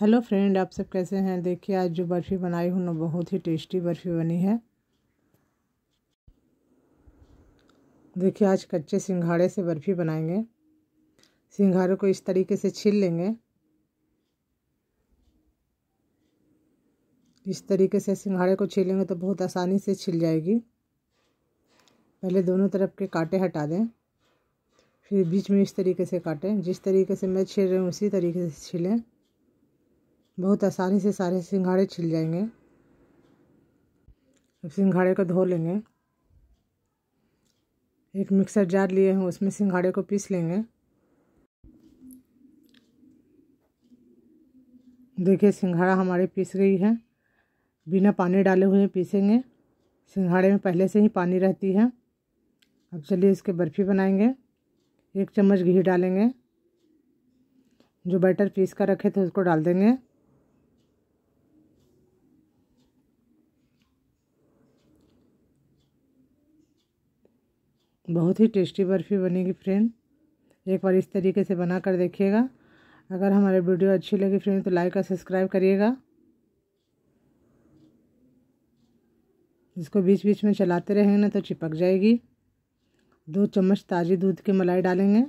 hello friend आप सब कैसे हैं देखिए आज जो बर्फ़ी बनाई हूँ ना बहुत ही टेस्टी बर्फ़ी बनी है देखिए आज कच्चे सिंघाड़े से बर्फ़ी बनाएंगे सिंघाड़े को इस तरीके से छील लेंगे इस तरीके से सिंघाड़े को छीलेंगे तो बहुत आसानी से छिल जाएगी पहले दोनों तरफ के कांटे हटा दें फिर बीच में इस तरीके से काटें जिस तरीके से मैं छील रही हूँ उसी तरीके से छीलें बहुत आसानी से सारे सिंघाड़े छिल जाएंगे सिंघाड़े को धो लेंगे एक मिक्सर जार लिए हैं उसमें सिंघाड़े को पीस लेंगे देखिए सिंघाड़ा हमारे पीस गई है बिना पानी डाले हुए पीसेंगे सिंघाड़े में पहले से ही पानी रहती है अब चलिए इसके बर्फ़ी बनाएंगे एक चम्मच घी डालेंगे जो बैटर पीस कर रखे थे उसको डाल देंगे बहुत ही टेस्टी बर्फ़ी बनेगी फ्रेंड एक बार इस तरीके से बना कर देखिएगा अगर हमारी वीडियो अच्छी लगी फ्रेंड तो लाइक और सब्सक्राइब करिएगा इसको बीच बीच में चलाते रहेंगे ना तो चिपक जाएगी दो चम्मच ताज़ी दूध की मलाई डालेंगे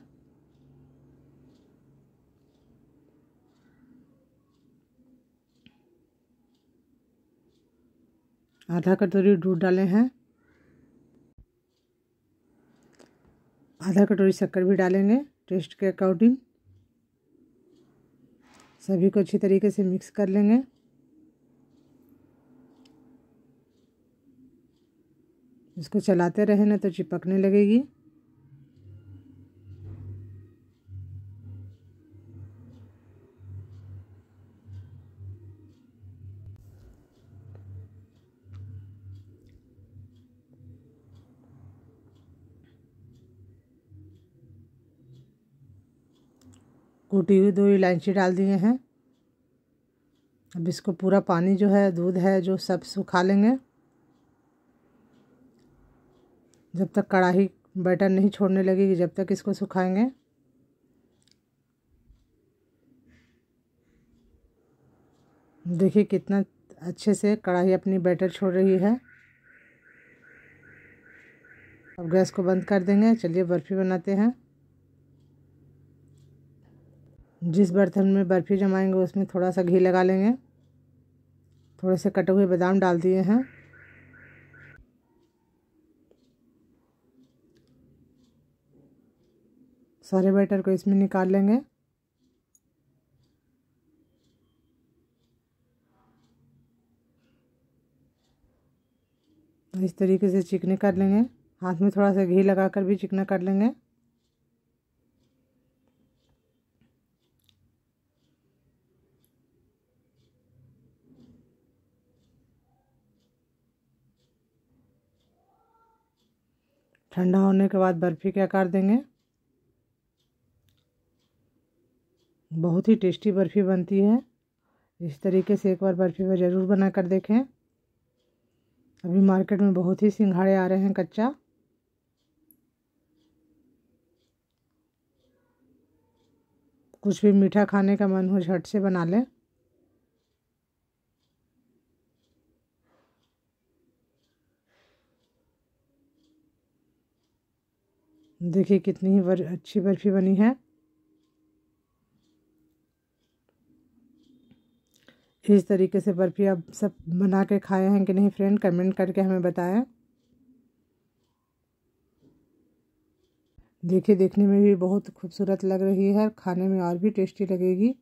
आधा कटोरी दूध डाले हैं आधा कटोरी शक्कर भी डालेंगे टेस्ट के अकॉर्डिंग सभी को अच्छी तरीके से मिक्स कर लेंगे इसको चलाते रहे ना तो चिपकने लगेगी कूटी हुई दो इलायची डाल दिए हैं अब इसको पूरा पानी जो है दूध है जो सब सुखा लेंगे जब तक कढ़ाई बैटर नहीं छोड़ने लगेगी जब तक इसको सुखाएंगे देखिए कितना अच्छे से कढ़ाई अपनी बैटर छोड़ रही है अब गैस को बंद कर देंगे चलिए बर्फ़ी बनाते हैं जिस बर्तन में बर्फ़ी जमाएंगे उसमें थोड़ा सा घी लगा लेंगे थोड़े से कटे हुए बादाम डाल दिए हैं सारे बैटर को इसमें निकाल लेंगे इस तरीके से चिकने कर लेंगे हाथ में थोड़ा सा घी लगा कर भी चिकना कर लेंगे ठंडा होने के बाद बर्फ़ी के आकार देंगे बहुत ही टेस्टी बर्फ़ी बनती है इस तरीके से एक बार बर्फ़ी पर ज़रूर बना कर देखें अभी मार्केट में बहुत ही सिंघाड़े आ रहे हैं कच्चा कुछ भी मीठा खाने का मन हो झट से बना लें देखिए कितनी ही अच्छी बर्फ़ी बनी है इस तरीके से बर्फ़ी आप सब बना के खाए हैं कि नहीं फ्रेंड कमेंट करके हमें बताएं देखिए देखने में भी बहुत खूबसूरत लग रही है खाने में और भी टेस्टी लगेगी